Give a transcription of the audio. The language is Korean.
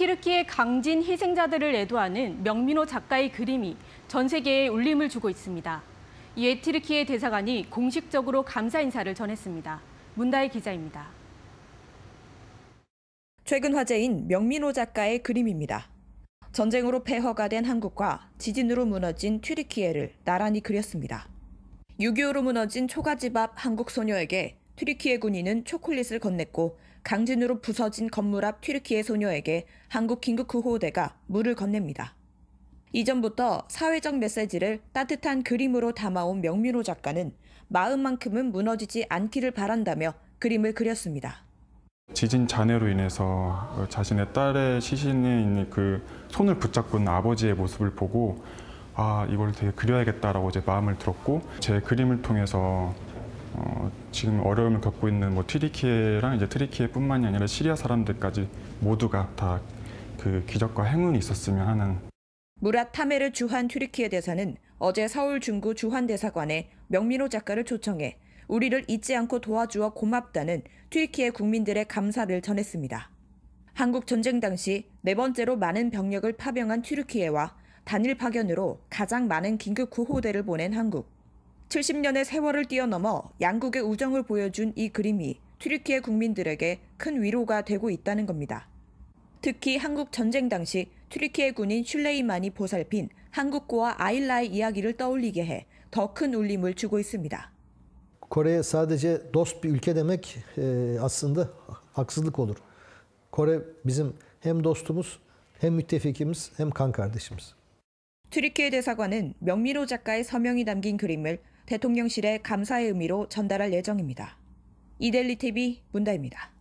튀르키의 강진 희생자들을 애도하는 명민호 작가의 그림이 전 세계에 울림을 주고 있습니다. 이에 튀르키의 대사관이 공식적으로 감사 인사를 전했습니다. 문다의 기자입니다. 최근 화제인 명민호 작가의 그림입니다. 전쟁으로 폐허가 된 한국과 지진으로 무너진 튀르키예를 나란히 그렸습니다. 6.25로 무너진 초가집 앞 한국 소녀에게 튀르키예 군인은 초콜릿을 건넸고 강진으로 부서진 건물 앞 튀르키예 소녀에게 한국 긴급 구호대가 물을 건넵니다. 이전부터 사회적 메시지를 따뜻한 그림으로 담아온 명민호 작가는 마음만큼은 무너지지 않기를 바란다며 그림을 그렸습니다. 지진 잔해로 인해서 자신의 딸의 시신에 있는 그 손을 붙잡고 아버지의 모습을 보고 아 이걸 되게 그려야겠다라고 제 마음을 들었고 제 그림을 통해서 어, 지금 어려움을 겪고 있는 뭐 트리키에랑 이제 트리키에뿐만이 아니라 시리아 사람들까지 모두가 다 그 기적과 행운이 있었으면 하는. 무라 타메르 주한 트리키예 대사는 어제 서울 중구 주한 대사관에 명민호 작가를 초청해 우리를 잊지 않고 도와주어 고맙다는 트리키예 국민들의 감사를 전했습니다. 한국 전쟁 당시 네 번째로 많은 병력을 파병한 튀르키예와 단일 파견으로 가장 많은 긴급 구호대를 보낸 한국. 70년의 세월을 뛰어넘어 양국의 우정을 보여준 이 그림이 튀르키예 국민들에게 큰 위로가 되고 있다는 겁니다. 특히 한국 전쟁 당시 튀르키예 군인 슐레이만이 보살핀 한국과 아일라의 이야기를 떠올리게 해 더 큰 울림을 주고 있습니다. Kore sadece dost bir ülke demek aslında haksızlık olur. Kore bizim hem dostumuz, hem müttefikimiz, hem kan kardeşimiz. 트리케에 대사관은 명미로 작가의 서명이 담긴 그림을 대통령실에 감사의 의미로 전달할 예정입니다. 이델리 TV 문다입니다.